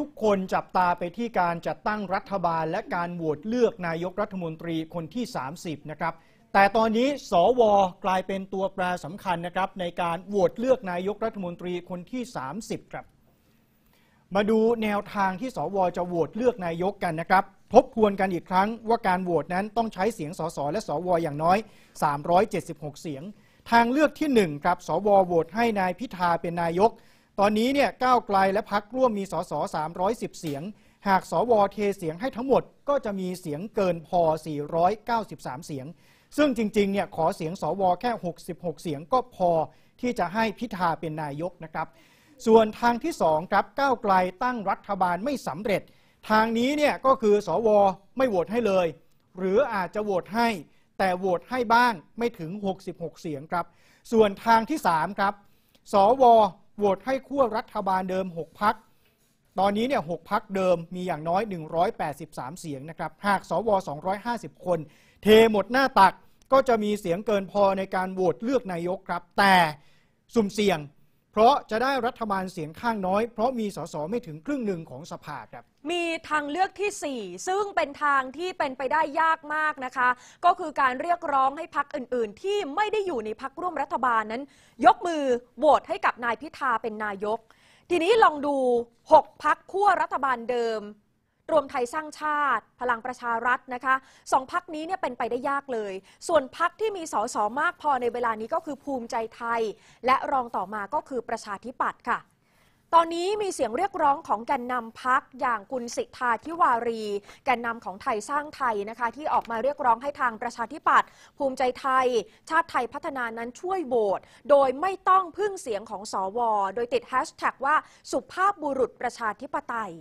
ทุกคนจับตาไปที่การจัดตั้งรัฐบาล และการโหวตเลือกนายกรัฐมนตรีคนที่ 30นะครับแต่ตอนนี้สวกลายเป็นตัวแปรสำคัญนะครับในการโหวตเลือกนายกรัฐมนตรีคนที่ 30ครับมาดูแนวทางที่สวจะโหวตเลือกนายกกันนะครับทบทวนกันอีกครั้งว่าการโหวตนั้นต้องใช้เสียงสสและสวอย่างน้อย 376 เสียง ทางเลือกที่1ครับสวโหวตให้นายพิธาเป็นนายกตอนนี้เนี่ยก้าวไกลและพักร่วมมีสส310 เสียง หากสวเทเสียงให้ทั้งหมดก็จะมีเสียงเกินพอ 493 เสียง ซึ่งจริงๆเนี่ยขอเสียงสวแค่ 66 เสียงก็พอที่จะให้พิธาเป็นนายกนะครับ ส่วนทางที่2ครับก้าวไกลตั้งรัฐบาลไม่สำเร็จ ทางนี้เนี่ยก็คือสวไม่โหวตให้เลย หรืออาจจะโหวตให้แต่โหวตให้บ้างไม่ถึง 66 เสียงครับ ส่วนทางที่3ครับสวโหวตให้ขั้วรัฐบาลเดิม 6 พัก ตอนนี้เนี่ยหพักเดิมมีอย่างน้อย 183 เสียงนะครับ หากสว250 คน เทหมดหน้าตักก็จะมีเสียงเกินพอในการโหวตเลือกนายกครับ แต่สุ่มเสี่ยงเพราะจะได้รัฐบาลเสียงข้างน้อย เพราะมีสสไม่ถึงครึ่งหนึ่งของสภาครับมีทางเลือกที่ 4 ซึ่งเป็นทางที่เป็นไปได้ยากมากนะคะ ก็คือการเรียกร้องให้พักอื่นๆ ที่ไม่ได้อยู่ในพักร่วมรัฐบาลนั้น ยกมือโหวตให้กับนายพิธาเป็นนายก ทีนี้ลองดู6พักขั้วรัฐบาลเดิมรวมไทยสร้างชาติ พลังประชารัฐนะคะสองพักนี้เนี่ยเป็นไปได้ยากเลย ส่วนพักที่มีสอสอมากพอในเวลานี้ก็คือภูมิใจไทย และรองต่อมาก็คือประชาธิปัตย์ค่ะ ตอนนี้มีเสียงเรียกร้องของแกนนำพักอย่างคุณสิทธาทิวารีแกนนำของไทยสร้างไทยนะคะที่ออกมาเรียกร้องให้ทางประชาธิปัตย์ภูมิใจไทย ชาติไทยพัฒนานั้นช่วยโบวตโดยไม่ต้องพึ่งเสียงของสอวอโดยติดแฮชแท็กว่าสุภาพบุรุษประชาธิปไตย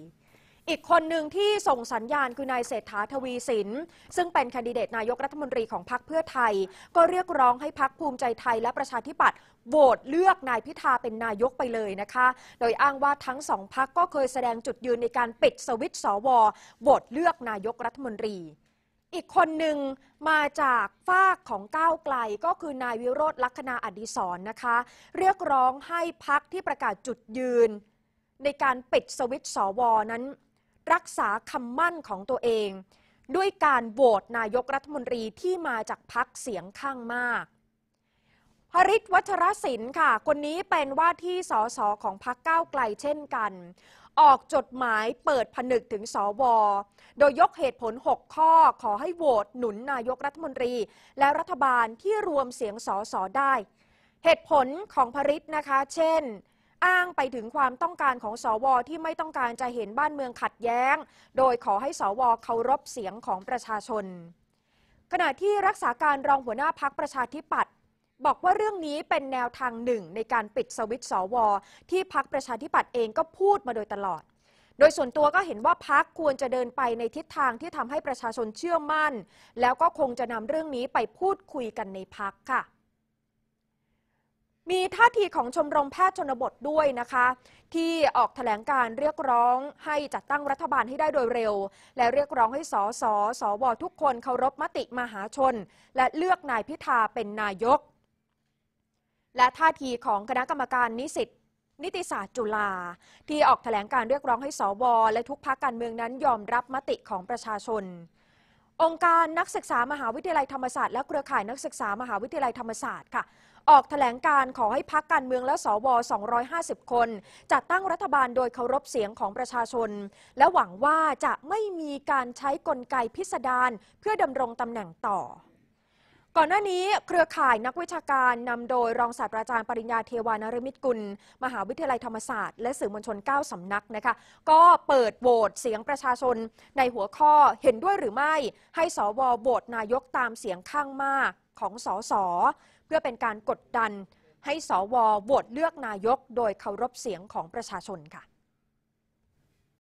อีกคนหนึ่งที่ส่งสัญญาณคือนายเศรษฐาทวีสินซึ่งเป็นคนดิเดตนายกรัฐมนตรีของพรรคเพื่อไทย ก็เรียกร้องให้พรรคภูมิใจไทยและประชาธิปัตย์โหวตเลือกนายพิธาเป็นนายกไปเลยนะคะโดยอ้างว่าทั้งสองพรรคก็เคยแสดงจุดยืนในการปิดสวิตสวโหวตเลือกนายกรัฐมนตรี อีกคนหนึ่งมาจากฝากของก้าวไกลก็คือนายวิโรธลักษณาอดีศรนะคะ เรียกร้องให้พักที่ประกาศจุดยืนในการปิดสวิตสวนั้นรักษาคำมั่นของตัวเอง ด้วยการโหวตนายกรัฐมนตรีที่มาจากพักเสียงข้างมากฮริศวัชรศิลป์ค่ะ คนนี้เป็นว่าที่สสของพักก้าวไกลเช่นกัน ออกจดหมายเปิดผนึกถึงสวโดยยกเหตุผล 6 ข้อ ขอให้โหวตหนุนนายกรัฐมนตรี และรัฐบาลที่รวมเสียงสสได้ เหตุผลของพริศนะคะ เช่นอ้างไปถึงความต้องการของสวที่ไม่ต้องการจะเห็นบ้านเมืองขัดแย้ง โดยขอให้สวเคารพเสียงของประชาชน ขณะที่รักษาการรองหัวหน้าพักประชาธิปัตย์บอกว่าเรื่องนี้เป็นแนวทางหนึ่งในการปิดสวิตสวที่พักประชาธิปัตย์เองก็พูดมาโดยตลอด โดยส่วนตัวก็เห็นว่าพักควรจะเดินไปในทิศทางที่ทำให้ประชาชนเชื่อมั่น แล้วก็คงจะนำเรื่องนี้ไปพูดคุยกันในพักค่ะมีท่าทีของชมรมแพทย์ชนบทด้วยนะคะที่ออกถแถลงการเรียกร้องให้จัดตั้งรัฐบาลให้ได้โดยเร็ว และเรียกร้องให้สอสอสวทุกคนเคารพมติมหาชน และเลือกนายพิธาเป็นนายก และท่าทีของคณะกรรมการนิสิตนิติศาสตร์ จุฬาที่ออกถแถลงการเรียกร้องให้สวและทุกพักการเมืองนั้นยอมรับมติของประชาชน องค์การนักศึกษามหาวิทยาลัยธรรมศาสตร์และเครือข่ายนักศึกษามหาวิทยาลัยธรรมศาสตร์ค่ะออกถแถลงการขอให้พักการเมืองและสวอ250 คน จัดตั้งรัฐบาลโดยเคารพเสียงของประชาชน และหวังว่าจะไม่มีการใช้กลไกพิสดารเพื่อดำรงตำแหน่งต่อ ก่อนหน้านี้เครือข่ายนักวิชาการนำโดยรองศาสตราจารย์ปริญญาเทวานรมิตกุล มหาวิทยาลัยธรรมศาสตร์และสื่อมวลชน 9 สำนักนะคะก็เปิดโหวตเสียงประชาชนในหัวข้อเห็นด้วยหรือไม่ ให้สวโหวตนายกตามเสียงข้างมากของสสเพื่อเป็นการกดดันให้สวโหวตเลือกนายกโดยเคารพเสียงของประชาชนค่ะ